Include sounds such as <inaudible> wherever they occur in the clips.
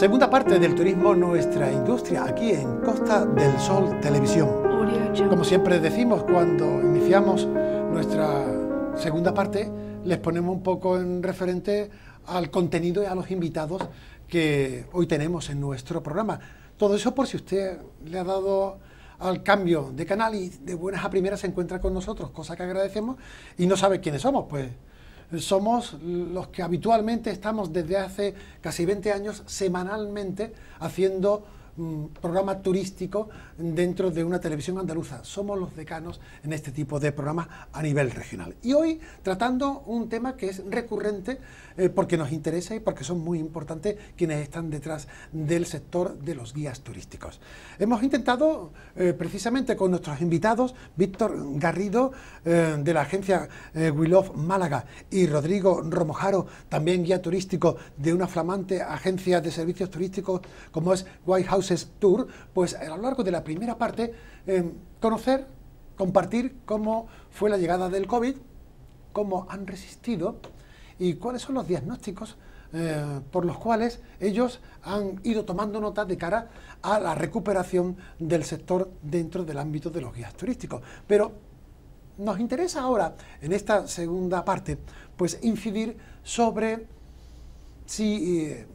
Segunda parte del turismo, nuestra industria, aquí en Costa del Sol Televisión. Como siempre decimos cuando iniciamos nuestra segunda parte, les ponemos un poco en referente al contenido y a los invitados que hoy tenemos en nuestro programa. Todo eso por si usted le ha dado al cambio de canal y de buenas a primeras se encuentra con nosotros, cosa que agradecemos, y no sabe quiénes somos, pues somos los que habitualmente estamos desde hace casi 20 años semanalmente haciendo programa turístico dentro de una televisión andaluza. Somos los decanos en este tipo de programas a nivel regional. Y hoy tratando un tema que es recurrente eh, porque nos interesa y porque son muy importantes quienes están detrás del sector de los guías turísticos. Hemos intentado eh, precisamente con nuestros invitados, Víctor Garrido eh, de la agencia We Love Málaga y Rodrigo Romojaro, también guía turístico de una flamante agencia de servicios turísticos como es White House Tour, pues a lo largo de la primera parte, em, conocer, compartir cómo fue la llegada del COVID, cómo han resistido y cuáles son los diagnósticos eh, por los cuales ellos han ido tomando nota de cara a la recuperación del sector dentro del ámbito de los guías turísticos. Pero nos interesa ahora, en esta segunda parte, pues incidir sobre si... Eh,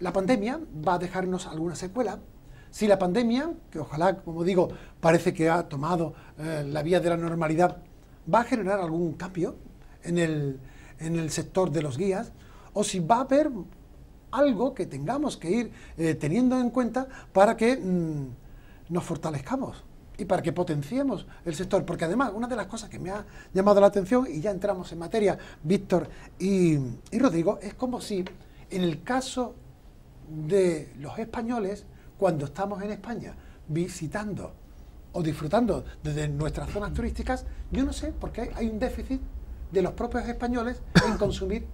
la pandemia va a dejarnos alguna secuela. Si la pandemia, que ojalá, como digo, parece que ha tomado eh, la vía de la normalidad, va a generar algún cambio en el, en el sector de los guías, o si va a haber algo que tengamos que ir eh, teniendo en cuenta para que mm, nos fortalezcamos y para que potenciemos el sector. Porque además, una de las cosas que me ha llamado la atención, y ya entramos en materia, Víctor y, y Rodrigo, es como si en el caso de los españoles cuando estamos en España visitando o disfrutando desde nuestras zonas turísticas, yo no sé por qué hay un déficit de los propios españoles en consumir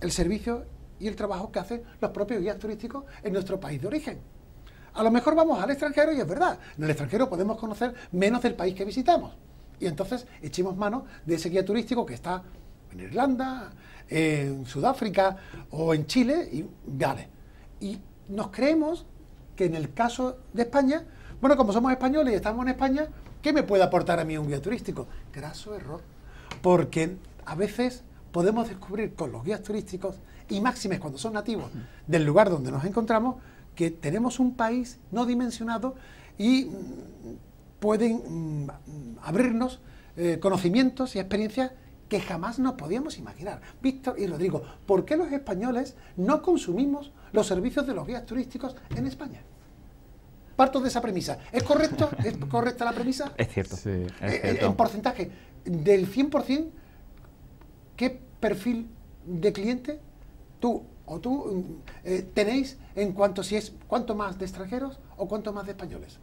el servicio y el trabajo que hacen los propios guías turísticos en nuestro país de origen. A lo mejor vamos al extranjero y es verdad, en el extranjero podemos conocer menos del país que visitamos. Y entonces echemos mano de ese guía turístico que está en Irlanda, en Sudáfrica o en Chile, y Gales. Y nos creemos que en el caso de España, bueno, como somos españoles y estamos en España, ¿qué me puede aportar a mí un guía turístico? Graso error, porque a veces podemos descubrir con los guías turísticos, y máximes cuando son nativos del lugar donde nos encontramos, que tenemos un país no dimensionado y mm, pueden mm, abrirnos eh, conocimientos y experiencias que jamás nos podíamos imaginar. Víctor y Rodrigo, ¿por qué los españoles no consumimos los servicios de los guías turísticos en España? Parto de esa premisa. ¿Es correcto? <laughs> ¿Es correcta la premisa? Es cierto. Sí, eh, eh, En porcentaje, del 100%, ¿qué perfil de cliente tú o tú mm, eh, tenéis en cuanto si es cuánto más de extranjeros o cuánto más de españoles?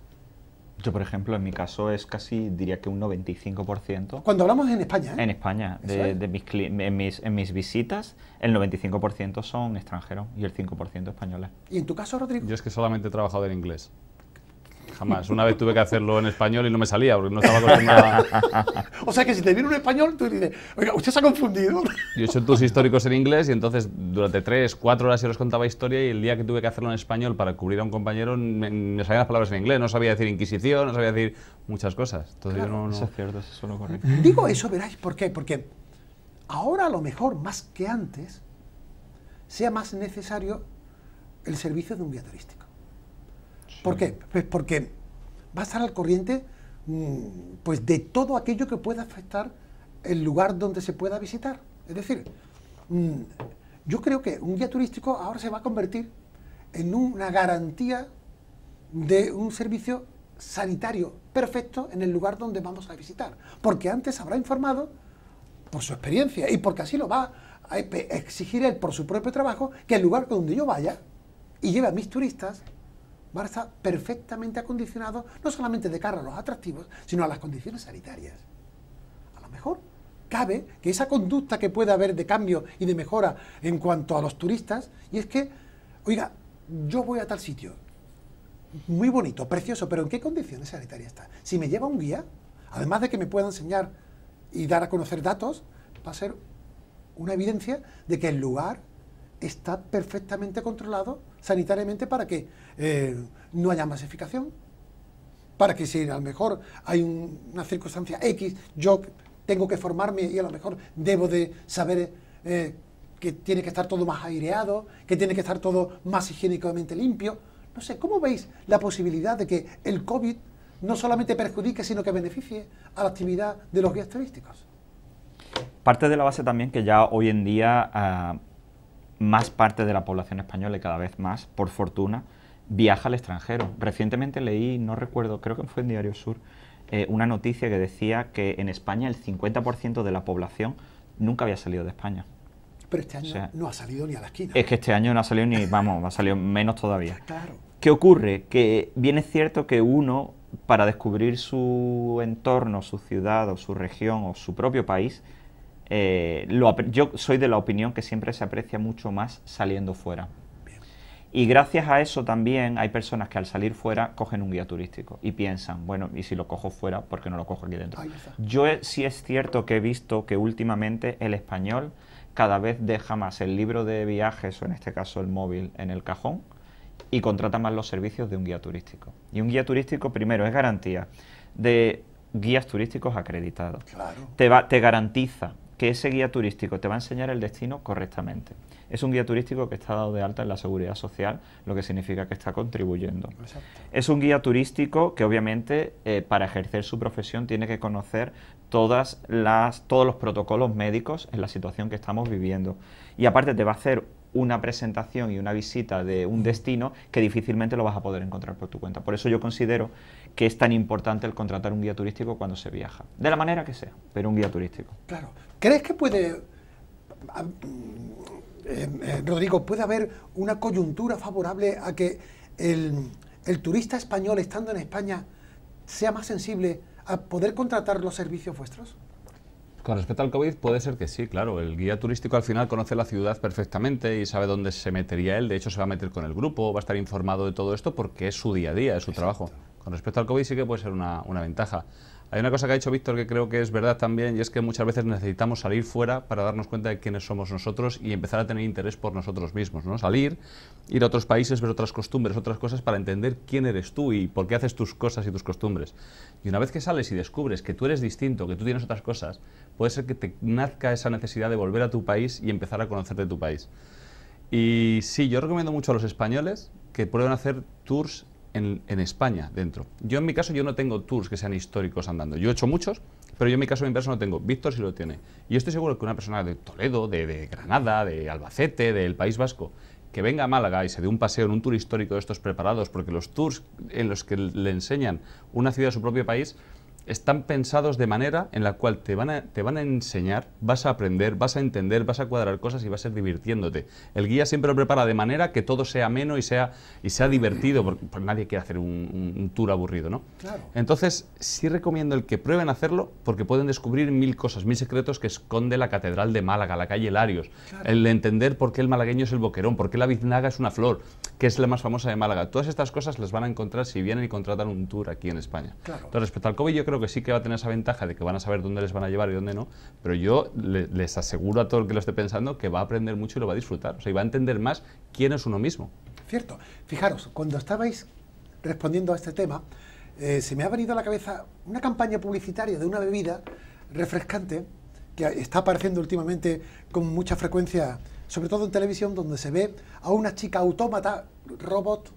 Yo, por ejemplo, en mi caso es casi, diría que un 95%. Cuando hablamos en España. ¿eh? En España, de, mis, en, mis, en, mis, visitas, el 95% son extranjeros y el 5% españoles. ¿Y en tu caso, Rodrigo? Yo es que solamente he trabajado en inglés jamás. Una vez tuve que hacerlo en español y no me salía porque no estaba acostumbrado. <laughs> o sea que si te viene un español, tú dices, oiga, usted se ha confundido. <laughs> Yo he hecho tus históricos en inglés y entonces durante tres, cuatro horas yo les contaba historia y el día que tuve que hacerlo en español para cubrir a un compañero me, salían las palabras en inglés. No sabía decir Inquisición, no sabía decir muchas cosas. Entonces yo no, es cierto, eso no correcto. Digo eso, veráis, ¿por qué? Porque ahora a lo mejor más que antes sea más necesario el servicio de un guía turístico. ¿Por qué? Pues porque va a estar al corriente mm, pues, de todo aquello que pueda afectar el lugar donde se pueda visitar. Es decir, mm, yo creo que un guía turístico ahora se va a convertir en una garantía de un servicio sanitario perfecto en el lugar donde vamos a visitar. Porque antes habrá informado por su experiencia y porque así lo va a exigir él por su propio trabajo que el lugar donde yo vaya y lleve a mis turistas Barça perfectamente acondicionado, no solamente de cara a los atractivos, sino a las condiciones sanitarias. A lo mejor cabe que esa conducta que puede haber de cambio y de mejora en cuanto a los turistas, y es que, oiga, yo voy a tal sitio, muy bonito, precioso, pero ¿en qué condiciones sanitarias está? Si me lleva un guía, además de que me pueda enseñar y dar a conocer datos, va a ser una evidencia de que el lugar está perfectamente controlado sanitariamente para que eh, no haya masificación, para que si a lo mejor hay una circunstancia X, yo tengo que formarme y a lo mejor debo de saber eh, que tiene que estar todo más aireado, que tiene que estar todo más higiénicamente limpio. No sé, ¿cómo veis la posibilidad de que el COVID no solamente perjudique, sino que beneficie a la actividad de los guías turísticos? Parte de la base también que ya hoy en día... Ah, más parte de la población española y cada vez más, por fortuna, viaja al extranjero. Recientemente leí, no recuerdo, creo que fue en Diario Sur, eh, una noticia que decía que en España el 50% de la población nunca había salido de España. Pero este año no ha salido ni a la esquina. Es que este año no ha salido ni, vamos, ha salido menos todavía. <laughs> Claro. ¿Qué ocurre? Que bien es cierto que uno, para descubrir su entorno, su ciudad o su región o su propio país, eh, lo, yo soy de la opinión que siempre se aprecia mucho más saliendo fuera. Y gracias a eso también hay personas que al salir fuera cogen un guía turístico y piensan, bueno, ¿y si lo cojo fuera, por qué no lo cojo aquí dentro? Yo eh, sí es cierto que he visto que últimamente el español cada vez deja más el libro de viajes o en este caso el móvil en el cajón y contrata más los servicios de un guía turístico. Y un guía turístico primero es garantía de guías turísticos acreditados. Te, te garantiza que ese guía turístico te va a enseñar el destino correctamente. Es un guía turístico que está dado de alta en la seguridad social, lo que significa que está contribuyendo. Es un guía turístico que obviamente eh, para ejercer su profesión tiene que conocer todas todos los protocolos médicos en la situación que estamos viviendo. Y aparte te va a hacer una presentación y una visita de un destino que difícilmente lo vas a poder encontrar por tu cuenta. Por eso yo considero que es tan importante el contratar un guía turístico cuando se viaja, de la manera que sea, pero un guía turístico. Claro, ¿Crees que puede, ah, eh, eh, Rodrigo, puede haber una coyuntura favorable a que el, turista español, estando en España, sea más sensible a poder contratar los servicios vuestros? Con respecto al COVID, puede ser que sí, claro. El guía turístico al final conoce la ciudad perfectamente y sabe dónde se metería él. De hecho, se va a meter con el grupo, va a estar informado de todo esto porque es su día a día, es su trabajo. Con respecto al COVID sí que puede ser una ventaja. Hay una cosa que ha dicho Víctor que creo que es verdad también y es que muchas veces necesitamos salir fuera para darnos cuenta de quiénes somos nosotros y empezar a tener interés por nosotros mismos, ¿no? Salir, ir a otros países, ver otras costumbres, otras cosas para entender quién eres tú y por qué haces tus cosas y tus costumbres. Y una vez que sales y descubres que tú eres distinto, que tú tienes otras cosas, puede ser que te nazca esa necesidad de volver a tu país y empezar a conocerte tu país. Y sí, yo recomiendo mucho a los españoles que puedan hacer tours en, España dentro. Yo en mi caso yo no tengo tours que sean históricos andando. Yo he hecho muchos, pero yo en mi caso mi persona no tengo. Víctor sí lo tiene. Y estoy seguro que una persona de Toledo, de, de Granada, de Albacete, del País Vasco, que venga a Málaga y se dé un paseo en un tour histórico de estos preparados, porque los tours en los que le enseñan una ciudad de su propio país están pensados de manera en la cual te van, a, te van a enseñar, vas a aprender, vas a entender, vas a cuadrar cosas y vas a ir divirtiéndote. El guía siempre lo prepara de manera que todo sea ameno y sea, y sea divertido, porque nadie quiere hacer un, tour aburrido, ¿no? Entonces, sí recomiendo el que prueben hacerlo porque pueden descubrir mil cosas, mil secretos que esconde la Catedral de Málaga, la calle Larios, el entender por qué el malagueño es el boquerón, por qué la biznaga es una flor, que es la más famosa de Málaga. Todas estas cosas las van a encontrar si vienen y contratan un tour aquí en España. Entonces, respecto al COVID, yo creo que sí que va a tener esa ventaja de que van a saber dónde les van a llevar y dónde no, pero yo les aseguro a todo el que lo esté pensando que va a aprender mucho y lo va a disfrutar, o sea, y va a entender más quién es uno mismo. Cierto. Fijaros, cuando estabais respondiendo a este tema, eh, se me ha venido a la cabeza una campaña publicitaria de una bebida refrescante que está apareciendo últimamente con mucha frecuencia, sobre todo en televisión, donde se ve a una chica autómata, robot,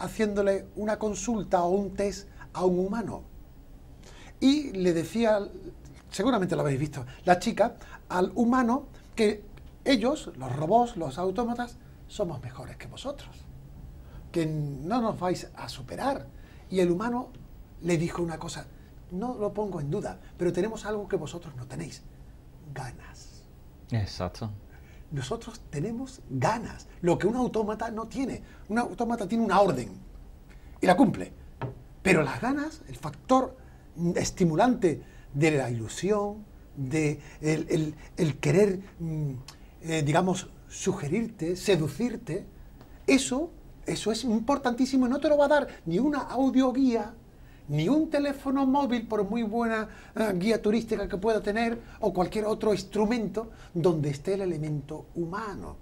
haciéndole una consulta o un test a un humano y le decía, seguramente lo habéis visto, la chica al humano que ellos, los robots, los autómatas, somos mejores que vosotros, que no nos vais a superar. Y el humano le dijo una cosa, no lo pongo en duda, pero tenemos algo que vosotros no tenéis, ganas. Exacto. Nosotros tenemos ganas, lo que un autómata no tiene. Un autómata tiene una orden y la cumple, pero las ganas, el factor estimulante de la ilusión, de el, querer, mm, eh, digamos, sugerirte, seducirte, eso, eso es importantísimo y no te lo va a dar ni una audioguía, ni un teléfono móvil, por muy buena eh, guía turística que pueda tener, o cualquier otro instrumento donde esté el elemento humano.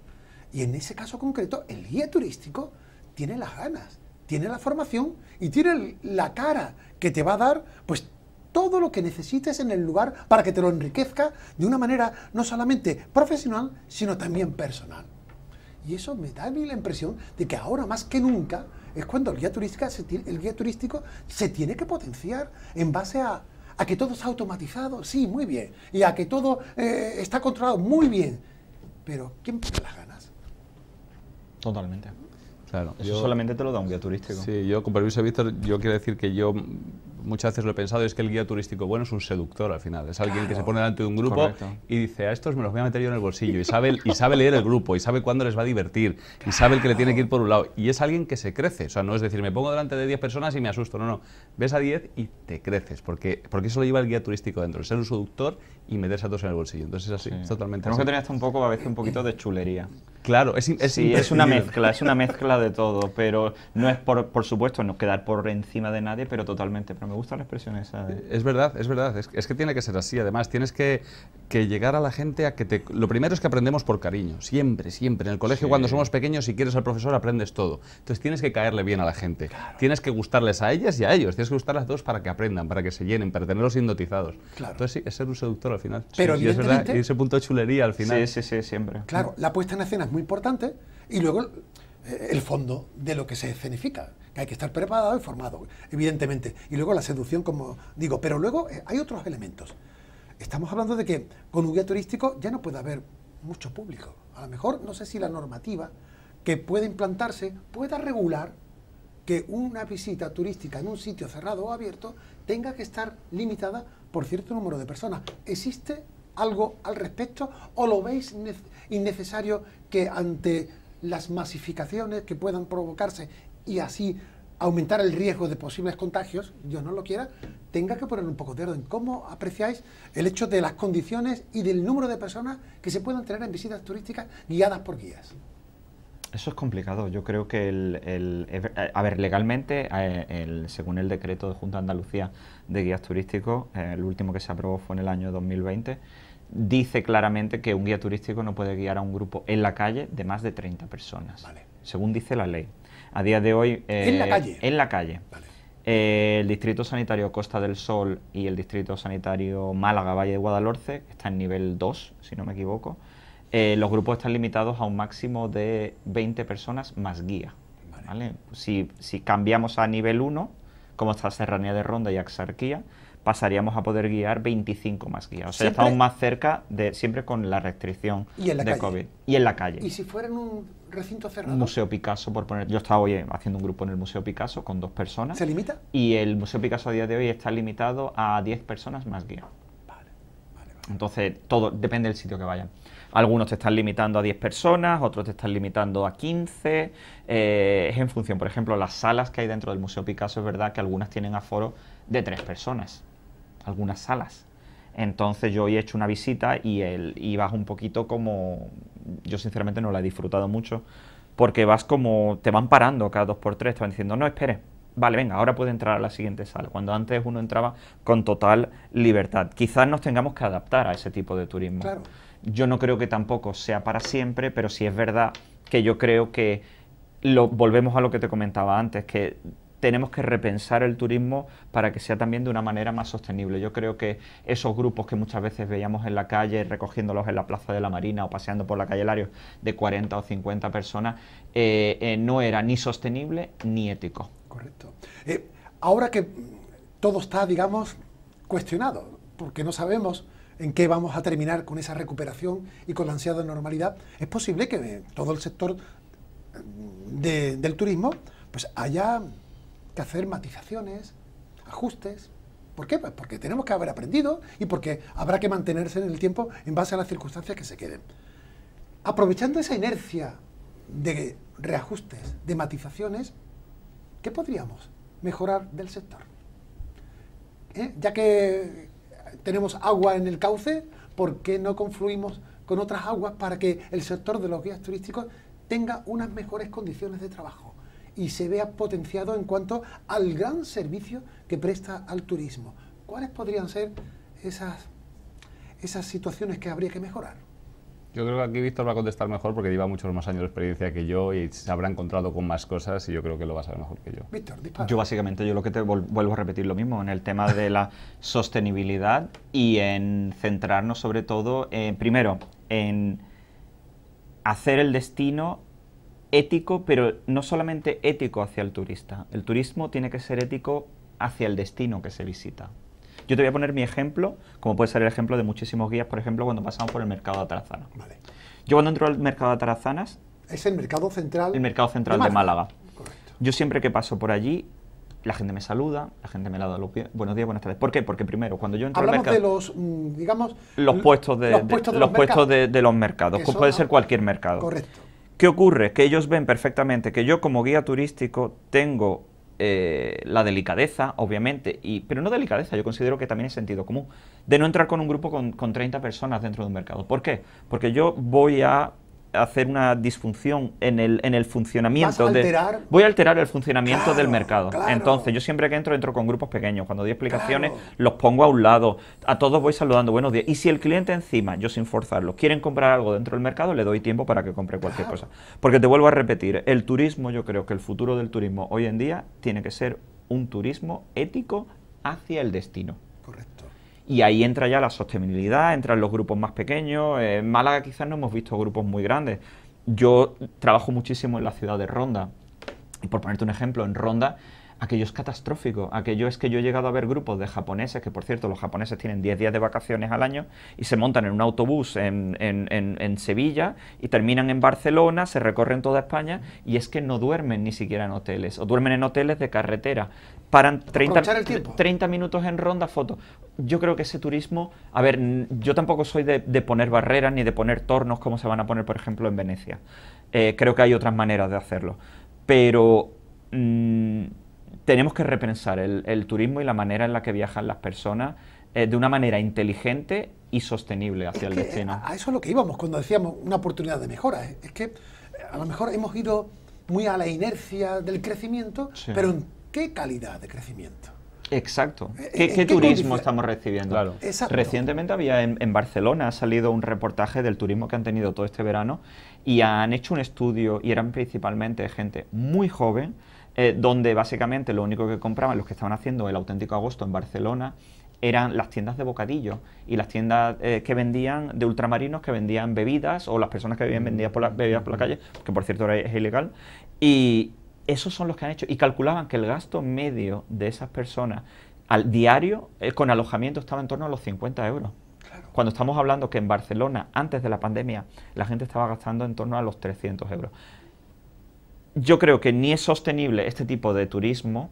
Y en ese caso concreto, el guía turístico tiene las ganas, tiene la formación y tiene la cara, que te va a dar pues todo lo que necesites en el lugar para que te lo enriquezca de una manera no solamente profesional, sino también personal. Y eso me da a mí la impresión de que ahora más que nunca es cuando el guía, turístico se tiene que potenciar en base a, a, que todo es automatizado, sí, muy bien, y a que todo eh, está controlado, muy bien. Pero ¿quién pone las ganas? Totalmente. Claro. Eso solamente te lo da un guía turístico. Sí, yo con permiso de Víctor, yo quiero decir que yo muchas veces lo he pensado, es que el guía turístico bueno es un seductor al final. Es alguien que se pone delante de un grupo y dice, a estos me los voy a meter yo en el bolsillo. Y sabe, y sabe leer el grupo, y sabe cuándo les va a divertir, y sabe el que le tiene que ir por un lado. Y es alguien que se crece. O sea, no es decir, me pongo delante de 10 personas y me asusto. No, no. Ves a 10 y te creces, porque, porque eso lo lleva el guía turístico dentro, ser un seductor y meterse a todos en el bolsillo. Entonces es así, totalmente Tenemos que tener hasta un poco, a veces, un poquito de chulería. Claro, es, es una mezcla, es una mezcla de todo, pero no es por, por supuesto no quedar por encima de nadie, pero totalmente gusta la expresión esa. Es verdad, es verdad. Es, que tiene que ser así. Además, tienes que, llegar a la gente a que te... Lo primero es que aprendemos por cariño. Siempre, siempre. En el colegio, cuando somos pequeños, si quieres al profesor, aprendes todo. Entonces tienes que caerle bien a la gente. Tienes que gustarles a ellas y a ellos. Tienes que gustar las dos para que aprendan, para que se llenen, para tenerlos hipnotizados. Claro. Entonces sí, es ser un seductor al final. Pero es verdad, ese punto de chulería al final. Sí, sí, sí, siempre. Claro, la puesta en escena es muy importante y luego eh, el fondo de lo que se escenifica, que hay que estar preparado y formado, evidentemente. Y luego la seducción, como digo, pero luego eh, hay otros elementos. Estamos hablando de que con un guía turístico ya no puede haber mucho público. A lo mejor, no sé si la normativa que puede implantarse pueda regular que una visita turística en un sitio cerrado o abierto tenga que estar limitada por cierto número de personas. ¿Existe algo al respecto o lo veis innecesario que ante las masificaciones que puedan provocarse y así aumentar el riesgo de posibles contagios, yo no lo quiera, tenga que poner un poco de orden. ¿Cómo apreciáis el hecho de las condiciones y del número de personas que se puedan tener en visitas turísticas guiadas por guías? Eso es complicado. Yo creo que, el, eh, a ver, legalmente, eh, según el decreto de Junta de Andalucía de Guías Turísticos, eh, el último que se aprobó fue en el año 2020, dice claramente que un guía turístico no puede guiar a un grupo en la calle de más de 30 personas, según dice la ley. A día de hoy... Eh, ¿En la calle? En la calle. Eh, el Distrito Sanitario Costa del Sol y el Distrito Sanitario Málaga, Valle de Guadalhorce, está en nivel 2, si no me equivoco. Eh, los grupos están limitados a un máximo de 20 personas más guía. Si, si cambiamos a nivel 1, como está Serranía de Ronda y Axarquía, pasaríamos a poder guiar 25 más guías. O sea, estamos más cerca de siempre con la restricción de COVID. Y en la calle. ¿Y si fuera en un recinto cerrado? Museo Picasso, por poner. Yo estaba hoy haciendo un grupo en el Museo Picasso con dos personas. ¿Se limita? Y el Museo Picasso a día de hoy está limitado a 10 personas más guía. Vale, vale, Entonces, todo depende del sitio que vayan. Algunos te están limitando a 10 personas, otros te están limitando a 15. Eh, es en función, por ejemplo, las salas que hay dentro del Museo Picasso, es verdad que algunas tienen aforo de tres personas algunas salas. Entonces yo hoy he hecho una visita y, y vas un poquito como, yo sinceramente no la he disfrutado mucho, porque vas como, te van parando cada dos por tres, te van diciendo, no, espere, vale, venga, ahora puede entrar a la siguiente sala, cuando antes uno entraba con total libertad. Quizás nos tengamos que adaptar a ese tipo de turismo. Yo no creo que tampoco sea para siempre, pero sí es verdad que yo creo que volvemos a lo que te comentaba antes, que tenemos que repensar el turismo para que sea también de una manera más sostenible. Yo creo que esos grupos que muchas veces veíamos en la calle, recogiéndolos en la Plaza de la Marina o paseando por la calle Larios, de 40 o 50 personas, eh, eh, no era ni sostenible ni ético. Correcto. Eh, ahora que todo está, digamos, cuestionado, porque no sabemos en qué vamos a terminar con esa recuperación y con la ansiada normalidad, es posible que todo el sector del turismo pues haya que hacer matizaciones, ajustes. ¿Por qué? Pues porque tenemos que haber aprendido y porque habrá que mantenerse en el tiempo en base a las circunstancias que se queden. Aprovechando esa inercia de reajustes, de matizaciones, ¿qué podríamos mejorar del sector? ¿Eh? Ya que tenemos agua en el cauce, ¿por qué no confluimos con otras aguas para que el sector de los guías turísticos tenga unas mejores condiciones de trabajo? y se vea potenciado en cuanto al gran servicio que presta al turismo. ¿Cuáles podrían ser esas, esas situaciones que habría que mejorar? Yo creo que aquí Víctor va a contestar mejor porque lleva muchos más años de experiencia que yo y se habrá encontrado con más cosas y yo creo que lo va a saber mejor que yo. Víctor, dispara. Yo básicamente, yo lo que te vuelvo a repetir lo mismo, en el tema de la <laughs> sostenibilidad y en centrarnos sobre todo, primero, en hacer el destino ético, pero no solamente ético hacia el turista. El turismo tiene que ser ético hacia el destino que se visita. Yo te voy a poner mi ejemplo, como puede ser el ejemplo de muchísimos guías, por ejemplo, cuando pasamos por el mercado de Atarazanas. Yo cuando entro al mercado de Atarazanas... Es el mercado central... El mercado central de Málaga. Correcto. Yo siempre que paso por allí, la gente me saluda, la gente me la da los buenos días, buenas tardes. ¿Por qué? Porque primero, cuando yo entro al mercado... de los, mm, digamos... Los puestos de los, puestos de, los, puestos de, los mercados, puede ser cualquier mercado. Correcto. ¿Qué ocurre? Que ellos ven perfectamente que yo como guía turístico tengo eh, la delicadeza, obviamente, y, pero no delicadeza, yo considero que también es sentido común, de no entrar con un grupo con, con 30 personas dentro de un mercado. ¿Por qué? Porque yo voy a hacer una disfunción en el, en el funcionamiento. voy a alterar el funcionamiento del mercado. Entonces, yo siempre que entro, entro con grupos pequeños. Cuando doy explicaciones, los pongo a un lado. A todos voy saludando, buenos días. Y si el cliente encima, yo sin forzarlo, quieren comprar algo dentro del mercado, le doy tiempo para que compre cualquier cosa. Porque te vuelvo a repetir, el turismo, yo creo que el futuro del turismo hoy en día tiene que ser un turismo ético hacia el destino. Y ahí entra ya la sostenibilidad, entran los grupos más pequeños. Eh, en Málaga quizás no hemos visto grupos muy grandes. Yo trabajo muchísimo en la ciudad de Ronda. Y por ponerte un ejemplo, en Ronda aquello es catastrófico, aquello es que yo he llegado a ver grupos de japoneses, que por cierto los japoneses tienen 10 días de vacaciones al año, y se montan en un autobús en, Sevilla y terminan en Barcelona, se recorren toda España, y es que no duermen ni siquiera en hoteles, o duermen en hoteles de carretera, paran 30, minutos en ronda, foto, Yo creo que ese turismo, a ver, yo tampoco soy de, poner barreras ni de poner tornos como se van a poner, por ejemplo, en Venecia. Eh, creo que hay otras maneras de hacerlo. Pero... Mm, tenemos que repensar el, turismo y la manera en la que viajan las personas eh, de una manera inteligente y sostenible hacia el destino. A eso es lo que íbamos cuando decíamos una oportunidad de mejora. ¿eh? Es que eh, a lo mejor hemos ido muy a la inercia del crecimiento, pero ¿en qué calidad de crecimiento? Exacto. ¿Qué, turismo estamos recibiendo? Recientemente había en, en, Barcelona ha salido un reportaje del turismo que han tenido todo este verano y han hecho un estudio y eran principalmente gente muy joven eh, donde básicamente lo único que compraban los que estaban haciendo el auténtico agosto en Barcelona eran las tiendas de bocadillo y las tiendas eh, que vendían de ultramarinos, que vendían bebidas o las personas que vivían vendidas por las mm. bebidas por la calle, que por cierto ahora es ilegal. Y esos son los que han hecho y calculaban que el gasto medio de esas personas al diario eh, con alojamiento estaba en torno a los 50 euros. Cuando estamos hablando que en Barcelona, antes de la pandemia, la gente estaba gastando en torno a los 300 euros yo creo que ni es sostenible este tipo de turismo,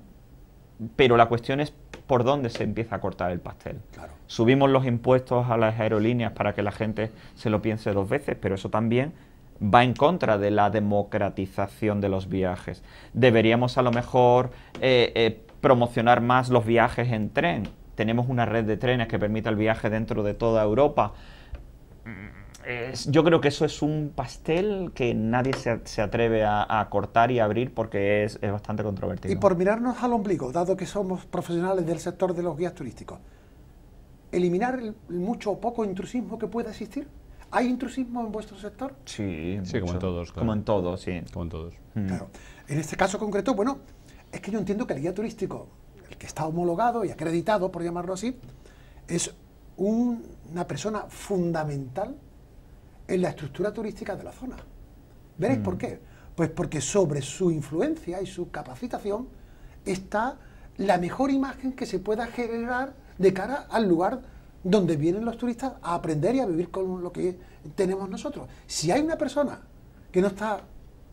pero la cuestión es por dónde se empieza a cortar el pastel. Subimos los impuestos a las aerolíneas para que la gente se lo piense dos veces, pero eso también va en contra de la democratización de los viajes. Deberíamos a lo mejor eh, eh, promocionar más los viajes en tren. Tenemos una red de trenes que permita el viaje dentro de toda Europa yo creo que eso es un pastel que nadie se, atreve a, cortar y abrir porque es, bastante controvertido. Y por mirarnos al ombligo, dado que somos profesionales del sector de los guías turísticos, ¿eliminar el, mucho o poco intrusismo que pueda existir? ¿Hay intrusismo en vuestro sector? Sí, sí como en todos. Como en todos, sí. Como en todos. Mm. Claro. En este caso concreto, bueno, es que yo entiendo que el guía turístico, el que está homologado y acreditado, por llamarlo así, es una persona fundamental en la estructura turística de la zona. ¿Veréis por mm. qué? Pues porque sobre su influencia y su capacitación está la mejor imagen que se pueda generar de cara al lugar donde vienen los turistas a aprender y a vivir con lo que tenemos nosotros. Si hay una persona que no está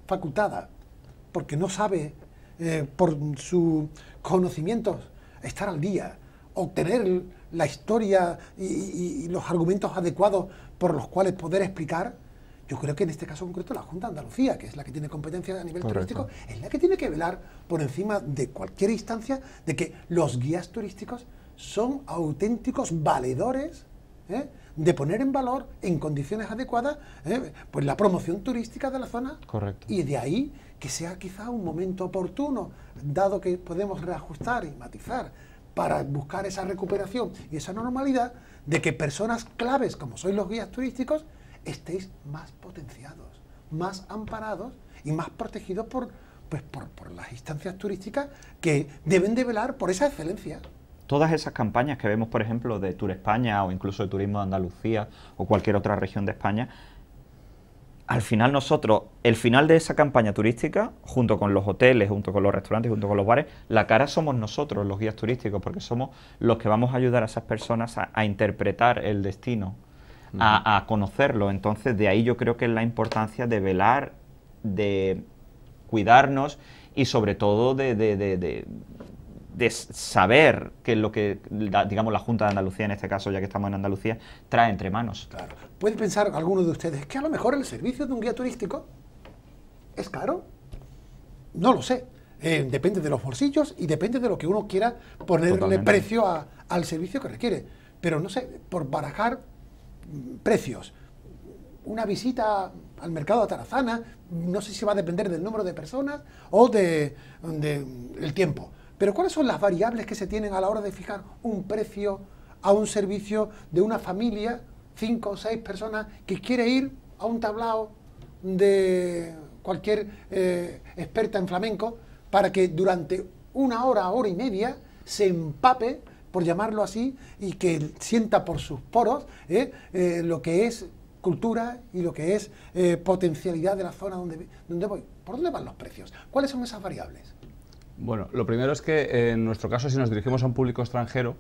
facultada, porque no sabe eh, por sus conocimientos estar al día, obtener la historia y los argumentos adecuados por los cuales poder explicar, yo creo que en este caso concreto la Junta de Andalucía, que es la que tiene competencia a nivel turístico, es la que tiene que velar por encima de cualquier instancia de que los guías turísticos son auténticos valedores ¿eh? de poner en valor, en condiciones adecuadas, ¿eh? pues la promoción turística de la zona. Correcto. Y de ahí que sea quizá un momento oportuno, dado que podemos reajustar y matizar para buscar esa recuperación y esa normalidad, de que personas claves, como sois los guías turísticos, estéis más potenciados, más amparados y más protegidos por, pues, por, por las instancias turísticas que deben de velar por esa excelencia todas esas campañas que vemos, por ejemplo, de Tour España o incluso de Turismo de Andalucía o cualquier otra región de España, al final nosotros, el final de esa campaña turística, junto con los hoteles, junto con los restaurantes, junto con los bares, la cara somos nosotros, los guías turísticos, porque somos los que vamos a ayudar a esas personas a, interpretar el destino, a, conocerlo. Entonces, de ahí yo creo que es la importancia de velar, de cuidarnos y sobre todo de, de saber que es lo que, digamos, la Junta de Andalucía, en este caso, ya que estamos en Andalucía, trae entre manos. Claro. ¿Puede pensar alguno de ustedes que a lo mejor el servicio de un guía turístico es caro? No lo sé. Eh, depende de los bolsillos y depende de lo que uno quiera ponerle precio a, al servicio que requiere. Pero no sé, por barajar mm, precios, una visita al mercado de Tarazana, no sé si va a depender del número de personas o del de mm, el tiempo. Pero ¿cuáles son las variables que se tienen a la hora de fijar un precio a un servicio de una familia, cinco o seis personas, que quiere ir a un tablao de cualquier eh, experta en flamenco para que durante una hora, hora y media se empape, por llamarlo así, y que sienta por sus poros eh, eh, lo que es cultura y lo que es potencialidad de la zona donde, donde voy. ¿Por dónde van los precios? ¿Cuáles son esas variables? Bueno, lo primero es que eh, en nuestro caso, si nos dirigimos a un público extranjero,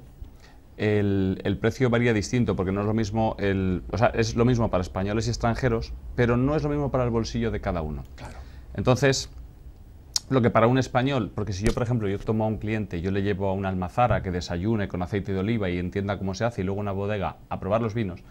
el, precio varía distinto, porque no es lo mismo, el, o sea, es lo mismo para españoles y extranjeros, pero no es lo mismo para el bolsillo de cada uno. Claro. Entonces, lo que para un español, porque si yo, por ejemplo, yo tomo a un cliente, yo le llevo a una almazara que desayune con aceite de oliva y entienda cómo se hace, y luego una bodega a probar los vinos,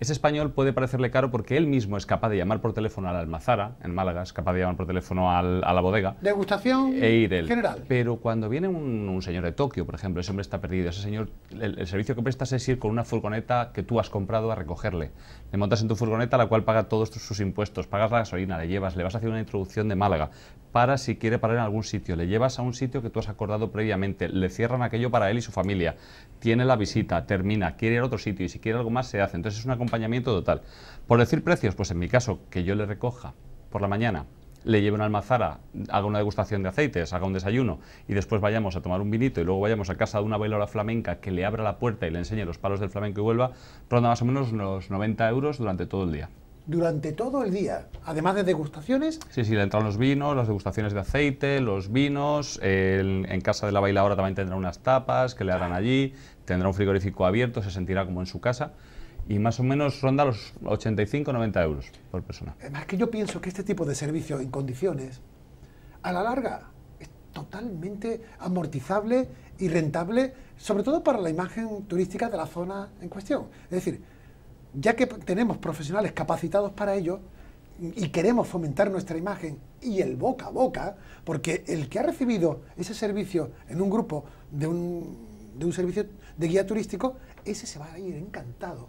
ese español puede parecerle caro porque él mismo es capaz de llamar por teléfono a la almazara, en Málaga, es capaz de llamar por teléfono a la bodega. Degustación e ir él. general. Pero cuando viene un, señor de Tokio, por ejemplo, ese hombre está perdido, ese señor, el, servicio que prestas es ir con una furgoneta que tú has comprado a recogerle. Le montas en tu furgoneta, la cual paga todos sus impuestos, pagas la gasolina, le llevas, le vas a hacer una introducción de Málaga, para si quiere parar en algún sitio, le llevas a un sitio que tú has acordado previamente, le cierran aquello para él y su familia, tiene la visita, termina, quiere ir a otro sitio y si quiere algo más se hace. Entonces es una acompañamiento total. Por decir precios, pues en mi caso, que yo le recoja por la mañana, le lleve una almazara, haga una degustación de aceites, haga un desayuno y después vayamos a tomar un vinito y luego vayamos a casa de una bailadora flamenca que le abra la puerta y le enseñe los palos del flamenco y vuelva, ronda más o menos unos 90 euros durante todo el día durante todo el día, además de degustaciones. Sí, sí, le entran los vinos, las degustaciones de aceite, los vinos, en casa de la bailadora también tendrá unas tapas que le harán allí, tendrá un frigorífico abierto, se sentirá como en su casa y más o menos ronda los 85-90 euros por persona. Además que yo pienso que este tipo de servicio en condiciones, a la larga, es totalmente amortizable y rentable, sobre todo para la imagen turística de la zona en cuestión. Es decir, ya que tenemos profesionales capacitados para ello y queremos fomentar nuestra imagen y el boca a boca, porque el que ha recibido ese servicio en un grupo de un, de un servicio de guía turístico, ese se va a ir encantado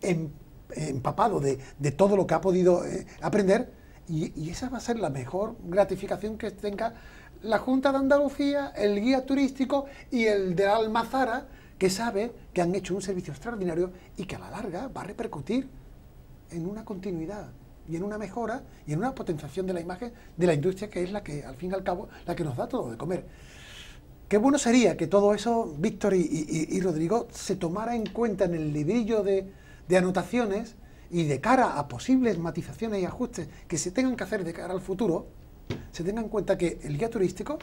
Em, empapado de, todo lo que ha podido eh, aprender y, esa va a ser la mejor gratificación que tenga la Junta de Andalucía, el guía turístico y el de Almazara, que sabe que han hecho un servicio extraordinario y que a la larga va a repercutir en una continuidad y en una mejora y en una potenciación de la imagen de la industria que es la que al fin y al cabo la que nos da todo de comer. Qué bueno sería que todo eso, Víctor y, y Rodrigo, se tomara en cuenta en el librillo de, de anotaciones y de cara a posibles matizaciones y ajustes que se tengan que hacer de cara al futuro, se tenga en cuenta que el guía turístico,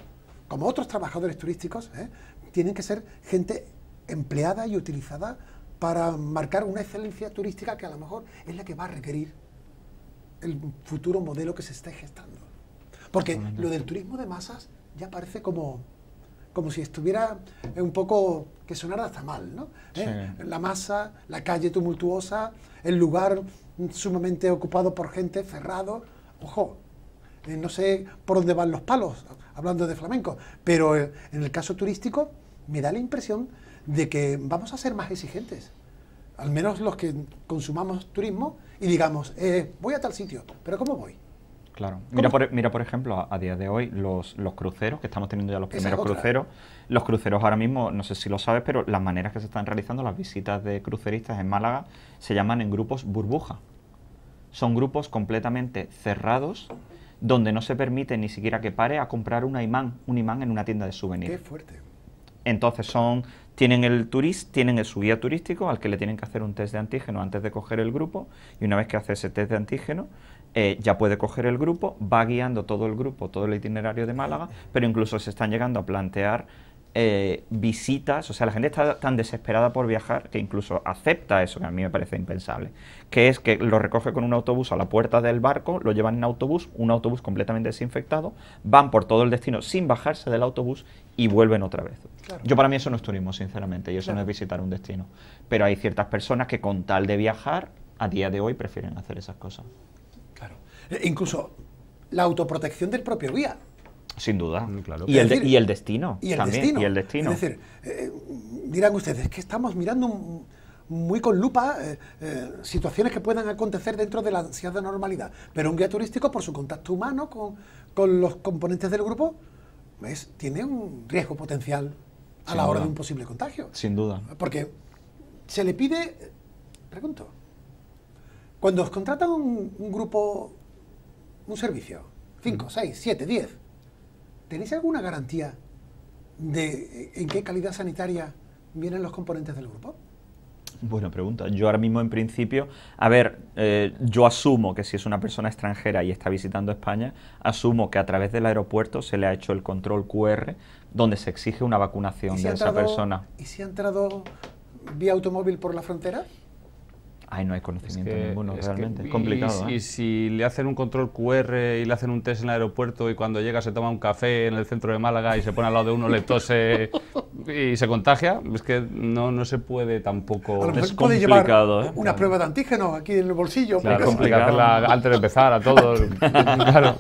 como otros trabajadores turísticos, ¿eh? tienen que ser gente empleada y utilizada para marcar una excelencia turística que a lo mejor es la que va a requerir el futuro modelo que se está gestando. Porque lo del turismo de masas ya parece como como si estuviera eh, un poco que sonara hasta mal, ¿no? ¿Eh? La masa, la calle tumultuosa, el lugar sumamente ocupado por gente, cerrado. Ojo, eh, no sé por dónde van los palos, hablando de flamenco, pero en el caso turístico me da la impresión de que vamos a ser más exigentes, al menos los que consumamos turismo y digamos, voy a tal sitio, pero ¿cómo voy? Claro. E-, mira por, ejemplo, a, día de hoy, los, cruceros, que estamos teniendo ya los primeros cruceros, los cruceros ahora mismo, no sé si lo sabes, pero las maneras que se están realizando las visitas de cruceristas en Málaga se llaman en grupos burbuja. Son grupos completamente cerrados donde no se permite ni siquiera que pare a comprar un imán, un imán en una tienda de souvenirs. Qué fuerte. Entonces son tienen el turist, tienen el su guía turístico al que le tienen que hacer un test de antígeno antes de coger el grupo y una vez que hace ese test de antígeno eh, ya puede coger el grupo, va guiando todo el grupo, todo el itinerario de Málaga, pero incluso se están llegando a plantear eh, visitas, o sea, la gente está tan desesperada por viajar que incluso acepta eso, que a mí me parece impensable, que es que lo recoge con un autobús a la puerta del barco, lo llevan en autobús, un autobús completamente desinfectado, van por todo el destino sin bajarse del autobús y vuelven otra vez. Yo para mí eso no es turismo, sinceramente, y eso no es visitar un destino, pero hay ciertas personas que con tal de viajar, a día de hoy prefieren hacer esas cosas. Eh, incluso la autoprotección del propio guía. Sin duda, mm, claro. Y, el, destino. Y el destino. Y el destino. Es decir, eh, dirán ustedes que estamos mirando muy con lupa eh, situaciones que puedan acontecer dentro de la ansiedad de normalidad. Pero un guía turístico, por su contacto humano con, los componentes del grupo, tiene un riesgo potencial a la hora de un posible contagio. Sin duda. Porque se le pide, pregunto, cuando os contratan un grupo un servicio, 5, 6, 7, 10, ¿tenéis alguna garantía de eh, en qué calidad sanitaria vienen los componentes del grupo? Buena pregunta. Yo ahora mismo, en principio, a ver, eh, yo asumo que si es una persona extranjera y está visitando España, asumo que a través del aeropuerto se le ha hecho el control QR donde se exige una vacunación de esa persona. ¿Y si ha entrado vía automóvil por la frontera? Ay, no hay conocimiento ninguno, realmente. es complicado. Y, ¿eh? si le hacen un control QR y le hacen un test en el aeropuerto y cuando llega se toma un café en el centro de Málaga y se pone al lado de uno, le tose y se contagia, es que no, no se puede tampoco. A complicado. Llevar ¿eh? Una prueba de antígeno aquí en el bolsillo. es complicado hacerla antes de empezar a todos. <laughs> claro.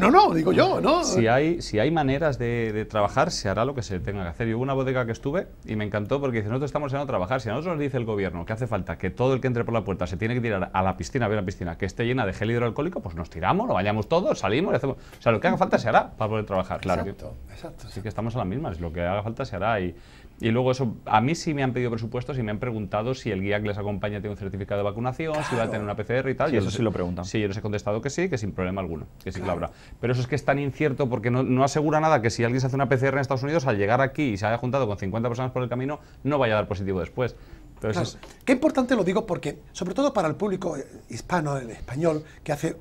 No, no, digo yo, ¿no? Si hay, si hay maneras de, trabajar, se hará lo que se tenga que hacer. Yo hubo una bodega que estuve y me encantó porque dice, nosotros estamos en a trabajar. Si a nosotros nos dice el gobierno que hace falta que todo el que entre por la puerta se tiene que tirar a la piscina, a ver la piscina, que esté llena de gel hidroalcohólico, pues nos tiramos, lo vayamos todos, salimos y hacemos... O sea, lo que haga falta se hará para poder trabajar. Claro. Exacto, exacto. Así que estamos a misma mismas, lo que haga falta se hará y... Y luego eso, a mí sí me han pedido presupuestos y me han preguntado si el guía que les acompaña tiene un certificado de vacunación, si va a tener una PCR y tal. y eso sí lo preguntan. Sí, yo les he contestado que sí, que sin problema alguno, que sí claro. lo habrá. Pero eso es que es tan incierto porque no, no, asegura nada que si alguien se hace una PCR en Estados Unidos, al llegar aquí y se haya juntado con 50 personas por el camino, no vaya a dar positivo después. Entonces, Qué importante lo digo porque, sobre todo para el público eh, hispano, el español, que hace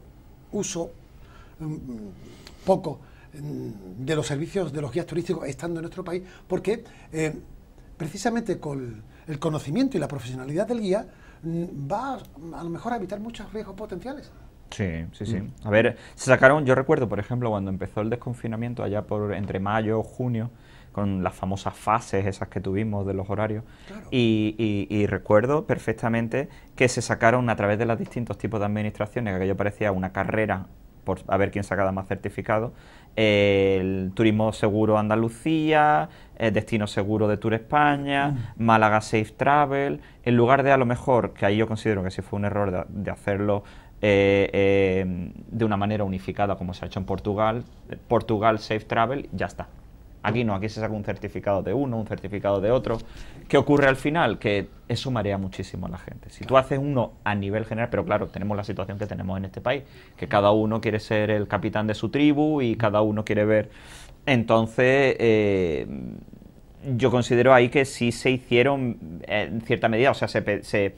uso mm, poco Mm, de los servicios de los guías turísticos estando en nuestro país, porque eh, precisamente con el conocimiento y la profesionalidad del guía mm, va a, lo mejor a evitar muchos riesgos potenciales. Sí, sí, sí. Mm. A ver, se sacaron, yo recuerdo, por ejemplo, cuando empezó el desconfinamiento allá por entre mayo, junio, con las famosas fases esas que tuvimos de los horarios. Y, y, recuerdo perfectamente que se sacaron a través de los distintos tipos de administraciones, que aquello parecía una carrera a ver quién saca más certificado, el Turismo Seguro Andalucía, el Destino Seguro de Tour España, mm. Málaga Safe Travel, en lugar de a lo mejor, que ahí yo considero que sí fue un error de, hacerlo eh, eh, de una manera unificada como se ha hecho en Portugal, Portugal Safe Travel, ya está. Aquí no, aquí se saca un certificado de uno, un certificado de otro. ¿Qué ocurre al final? Que eso marea muchísimo a la gente. Si tú haces uno a nivel general, pero claro, tenemos la situación que tenemos en este país, que cada uno quiere ser el capitán de su tribu y cada uno quiere ver. Entonces, eh, yo considero ahí que sí se hicieron eh, en cierta medida, o sea, se, se,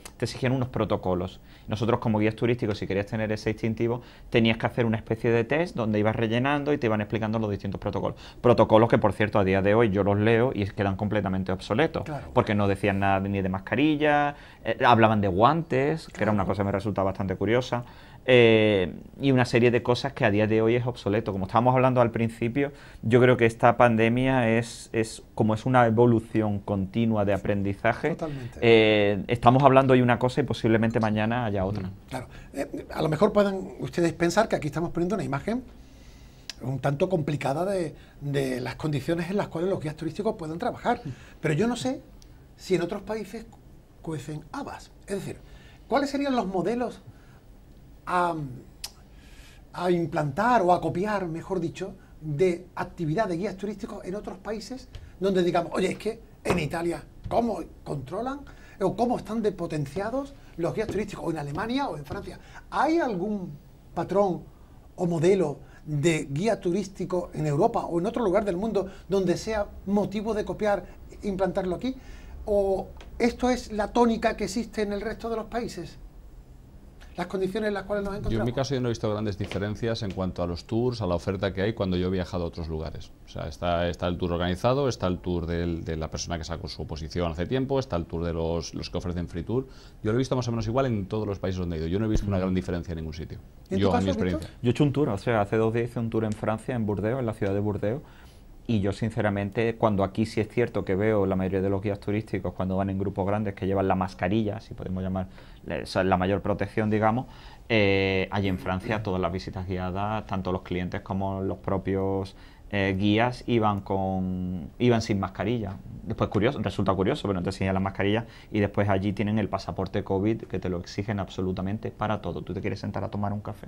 unos protocolos nosotros como guías turísticos, si querías tener ese instintivo, tenías que hacer una especie de test donde ibas rellenando y te iban explicando los distintos protocolos. Protocolos que, por cierto, a día de hoy yo los leo y quedan completamente obsoletos, porque no decían nada ni de mascarilla, eh, hablaban de guantes, que era una cosa que me resulta bastante curiosa. Eh, y una serie de cosas que a día de hoy es obsoleto. Como estábamos hablando al principio, yo creo que esta pandemia es, es como es una evolución continua de aprendizaje. Eh, estamos hablando hoy una cosa y posiblemente mañana haya otra. Mm, eh, a lo mejor puedan ustedes pensar que aquí estamos poniendo una imagen un tanto complicada de, de las condiciones en las cuales los guías turísticos pueden trabajar. Pero yo no sé si en otros países cuecen habas. Es decir, ¿cuáles serían los modelos a, implantar o a copiar, mejor dicho, de actividad de guías turísticos en otros países donde digamos, oye, es que en Italia, ¿cómo controlan o cómo están de potenciados los guías turísticos? O en Alemania o en Francia. ¿Hay algún patrón o modelo de guía turístico en Europa o en otro lugar del mundo donde sea motivo de copiar e implantarlo aquí? ¿O esto es la tónica que existe en el resto de los países? condiciones en las cuales nos encontramos. Yo en mi caso yo no he visto grandes diferencias en cuanto a los tours, a la oferta que hay cuando yo he viajado a otros lugares. O sea, está, está el tour organizado, está el tour de la persona que sacó su oposición hace tiempo, está el tour de los, los, que ofrecen free tour. Yo lo he visto más o menos igual en todos los países donde he ido. Yo no he visto una mm. gran diferencia en ningún sitio. yo, Yo he hecho un tour, sea, hace dos días hice un tour en Francia, en Burdeos, en la ciudad de Burdeos. Y yo sinceramente, cuando aquí sí es cierto que veo la mayoría de los guías turísticos, cuando van en grupos grandes que llevan la mascarilla, si podemos llamar la mayor protección, digamos. Eh, allí en Francia todas las visitas guiadas, tanto los clientes como los propios eh, guías iban con iban sin mascarilla. Después curioso, resulta curioso, pero no te enseñan las mascarillas y después allí tienen el pasaporte COVID que te lo exigen absolutamente para todo. Tú te quieres sentar a tomar un café.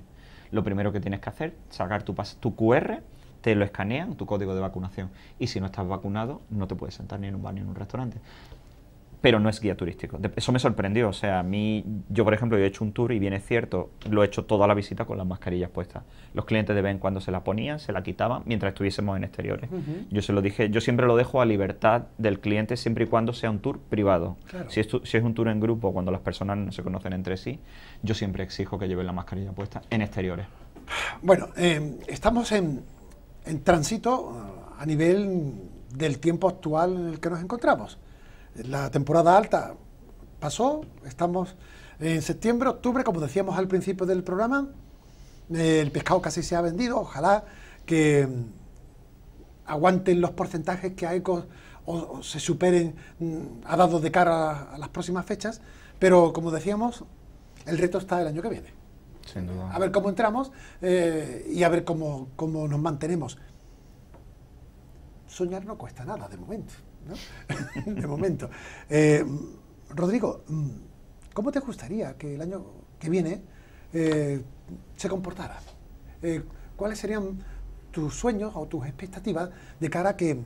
Lo primero que tienes que hacer, sacar tu, tu QR, te lo escanean, tu código de vacunación. Y si no estás vacunado, no te puedes sentar ni en un bar ni en un restaurante pero no es guía turístico. Eso me sorprendió, o sea, a mí, yo por ejemplo, yo he hecho un tour y bien es cierto, lo he hecho toda la visita con las mascarillas puestas. Los clientes de vez en cuando se la ponían, se la quitaban mientras estuviésemos en exteriores. Yo se lo dije, yo siempre lo dejo a libertad del cliente siempre y cuando sea un tour privado. Si, es si es un tour en grupo, cuando las personas no se conocen entre sí, yo siempre exijo que lleven la mascarilla puesta en exteriores. Bueno, eh, estamos en, en tránsito eh, a nivel del tiempo actual en el que nos encontramos la temporada alta pasó, estamos en septiembre, octubre, como decíamos al principio del programa, el pescado casi se ha vendido, ojalá que mm, aguanten los porcentajes que hay o, se superen mm, a dado de cara a, las próximas fechas, pero como decíamos, el reto está el año que viene. A ver cómo entramos eh, y a ver cómo, cómo nos mantenemos soñar no cuesta nada de momento. <laughs> momento. Eh, Rodrigo, mm, ¿cómo te gustaría que el año que viene eh, se comportara? Eh, ¿Cuáles serían tus sueños o tus expectativas de cara a que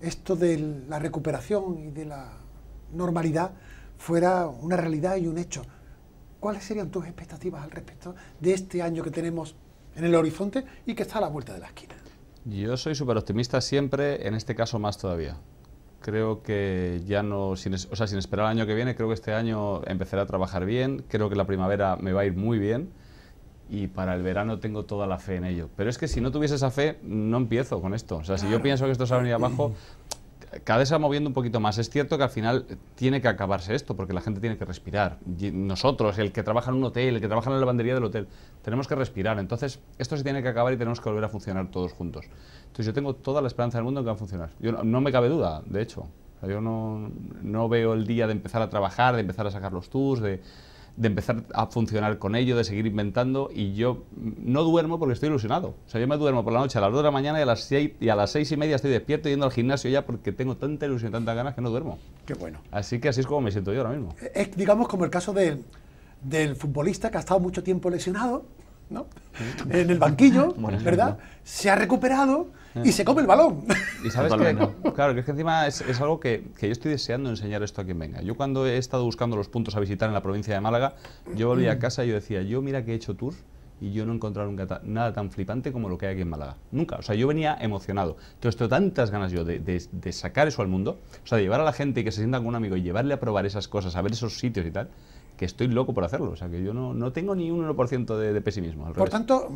esto de la recuperación y de la normalidad fuera una realidad y un hecho? ¿Cuáles serían tus expectativas al respecto de este año que tenemos en el horizonte y que está a la vuelta de la esquina? Yo soy súper optimista siempre, en este caso más todavía. Creo que ya no, o sea, sin esperar el año que viene, creo que este año empezaré a trabajar bien, creo que la primavera me va a ir muy bien y para el verano tengo toda la fe en ello. Pero es que si no tuviese esa fe, no empiezo con esto. O sea, si yo pienso que esto se va a venir abajo, cada vez se va moviendo un poquito más. Es cierto que al final tiene que acabarse esto, porque la gente tiene que respirar. Nosotros, el que trabaja en un hotel, el que trabaja en la lavandería del hotel, tenemos que respirar. Entonces, esto se tiene que acabar y tenemos que volver a funcionar todos juntos. Entonces, yo tengo toda la esperanza del mundo en que va a funcionar. Yo, no, me cabe duda, de hecho. yo no, no veo el día de empezar a trabajar, de empezar a sacar los tours, de de empezar a funcionar con ello, de seguir inventando y yo no duermo porque estoy ilusionado. O sea, yo me duermo por la noche a las 2 de la mañana y a las 6, y, a las seis y media estoy despierto yendo al gimnasio ya porque tengo tanta ilusión, tantas ganas que no duermo. Qué bueno. Así que así es como me siento yo ahora mismo. Eh, es, digamos, como el caso del futbolista que ha estado mucho tiempo lesionado, ¿no? en el banquillo, <laughs> bueno, ¿verdad? Se ha recuperado y se come el balón. Y sabes que, claro, que es que encima es, algo que, yo estoy deseando enseñar esto a quien venga. Yo cuando he estado buscando los puntos a visitar en la provincia de Málaga, yo volví a mm. casa y yo decía, yo mira que he hecho tour y yo no he encontrado nada tan flipante como lo que hay aquí en Málaga. Nunca. O sea, yo venía emocionado. Entonces, tengo tantas ganas yo de, sacar eso al mundo, o sea, de llevar a la gente que se sienta con un amigo y llevarle a probar esas cosas, a ver esos sitios y tal, que estoy loco por hacerlo. O sea, que yo no, no tengo ni un 1% de, pesimismo. Al por tanto,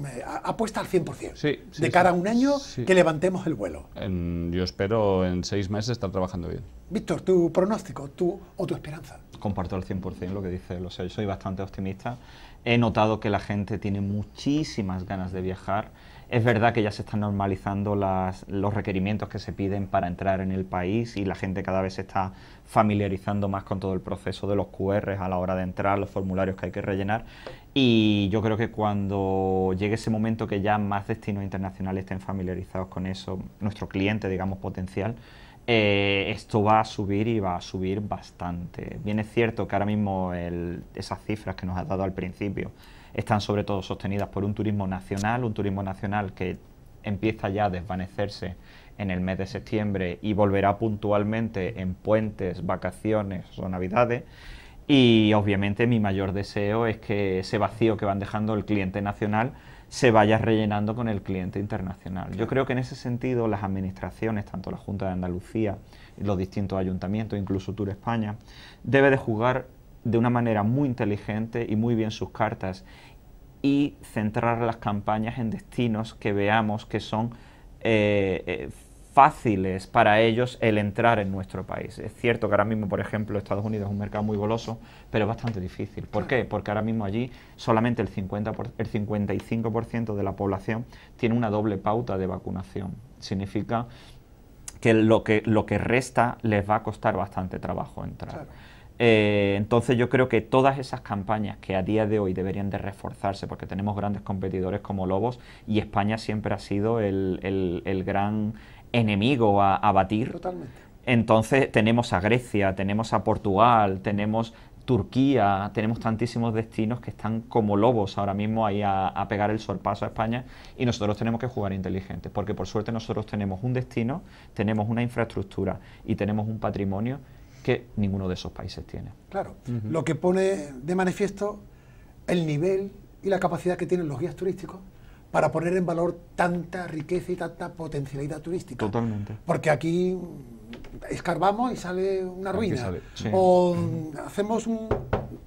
apuesta al 100%. Sí, sí, de cara a un año que levantemos el vuelo. yo espero en seis meses estar trabajando bien. Víctor, tu pronóstico tú o tu esperanza. Comparto al 100% lo que dice lo sé, Soy bastante optimista. He notado que la gente tiene muchísimas ganas de viajar es verdad que ya se están normalizando los requerimientos que se piden para entrar en el país y la gente cada vez se está familiarizando más con todo el proceso de los QR a la hora de entrar, los formularios que hay que rellenar. Y yo creo que cuando llegue ese momento que ya más destinos internacionales estén familiarizados con eso, nuestro cliente, digamos, potencial, eh, esto va a subir y va a subir bastante. Bien es cierto que ahora mismo esas cifras que nos ha dado al principio, están sobre todo sostenidas por un turismo nacional, un turismo nacional que empieza ya a desvanecerse en el mes de septiembre y volverá puntualmente en puentes, vacaciones o navidades. Y obviamente mi mayor deseo es que ese vacío que van dejando el cliente nacional se vaya rellenando con el cliente internacional. Yo creo que en ese sentido las administraciones, tanto la Junta de Andalucía, los distintos ayuntamientos, incluso Tour España, debe de jugar de una manera muy inteligente y muy bien sus cartas y centrar las campañas en destinos que veamos que son eh, eh, fáciles para ellos el entrar en nuestro país. Es cierto que ahora mismo, por ejemplo, Estados Unidos es un mercado muy goloso, pero es bastante difícil. ¿Por qué? Porque ahora mismo allí solamente el, 50 el 55% de la población tiene una doble pauta de vacunación. Significa que lo que, lo que resta les va a costar bastante trabajo entrar. Eh, entonces yo creo que todas esas campañas que a día de hoy deberían de reforzarse porque tenemos grandes competidores como Lobos y España siempre ha sido el, gran enemigo a, batir. Entonces tenemos a Grecia, tenemos a Portugal, tenemos Turquía, tenemos tantísimos destinos que están como lobos ahora mismo ahí a, pegar el sorpaso a España y nosotros tenemos que jugar inteligente porque por suerte nosotros tenemos un destino, tenemos una infraestructura y tenemos un patrimonio que ninguno de esos países tiene. Claro, lo que pone de manifiesto el nivel y la capacidad que tienen los guías turísticos para poner en valor tanta riqueza y tanta potencialidad turística. Totalmente. Porque aquí escarbamos y sale una ruina. O hacemos un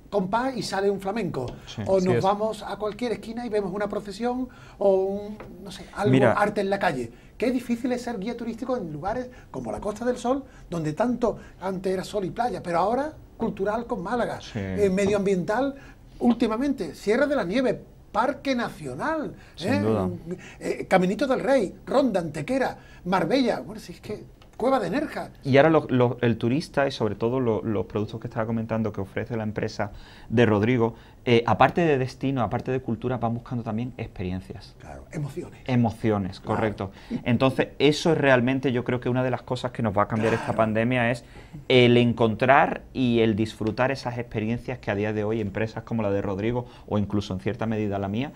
compás y sale un flamenco. o nos vamos a cualquier esquina y vemos una procesión o un, no sé, algo, arte en la calle. Qué difícil es ser guía turístico en lugares como la Costa del Sol, donde tanto antes era sol y playa, pero ahora cultural con Málaga, eh, medioambiental últimamente, Sierra de la Nieve, Parque Nacional, eh, Caminito del Rey, Ronda, Antequera, Marbella. Bueno, si es que Cueva de Nerja. Y ahora el turista y sobre todo los productos que estaba comentando que ofrece la empresa de Rodrigo, eh, aparte de destino, aparte de cultura, van buscando también experiencias. Claro, emociones. Emociones, correcto. Entonces, eso es realmente yo creo que una de las cosas que nos va a cambiar esta pandemia es el encontrar y el disfrutar esas experiencias que a día de hoy empresas como la de Rodrigo o incluso en cierta medida la mía,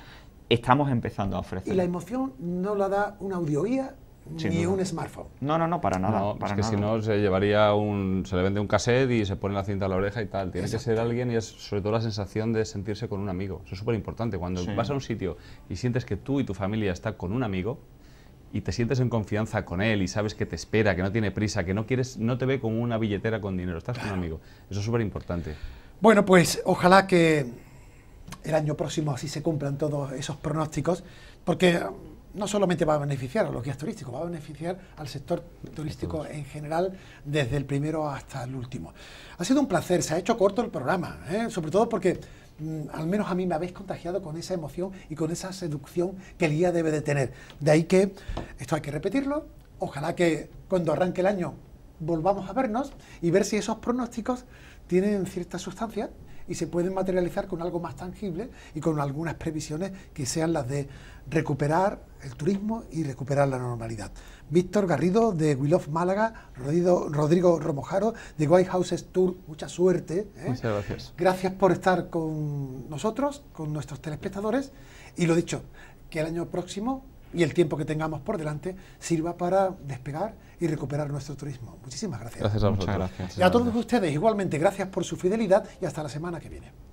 estamos empezando a ofrecer. Y la emoción no la da una audioía ni un smartphone. No, no, no, para nada. No, es que si no se llevaría un, se le vende un cassette y se pone la cinta a la oreja y tal. Tiene que ser alguien y es sobre todo la sensación de sentirse con un amigo. Eso es súper importante. Cuando vas a un sitio y sientes que tú y tu familia está con un amigo y te sientes en confianza con él y sabes que te espera, que no tiene prisa, que no quieres, no te ve como una billetera con dinero. Estás con un amigo. Eso es súper importante. Bueno, pues ojalá que el año próximo así se cumplan todos esos pronósticos, porque no solamente va a beneficiar a los guías turísticos, va a beneficiar al sector turístico en general desde el primero hasta el último. Ha sido un placer, se ha hecho corto el programa, ¿eh? sobre todo porque mm, al menos a mí me habéis contagiado con esa emoción y con esa seducción que el día debe de tener. De ahí que esto hay que repetirlo, ojalá que cuando arranque el año volvamos a vernos y ver si esos pronósticos tienen cierta sustancia y se pueden materializar con algo más tangible y con algunas previsiones que sean las de recuperar el turismo y recuperar la normalidad. Víctor Garrido de Will Málaga, Rodrigo, Romojaro de White Houses Tour, mucha suerte. ¿eh? Muchas gracias. Gracias por estar con nosotros, con nuestros telespectadores y lo dicho, que el año próximo y el tiempo que tengamos por delante sirva para despegar y recuperar nuestro turismo. Muchísimas gracias. Gracias a Y a todos ustedes, igualmente, gracias por su fidelidad y hasta la semana que viene.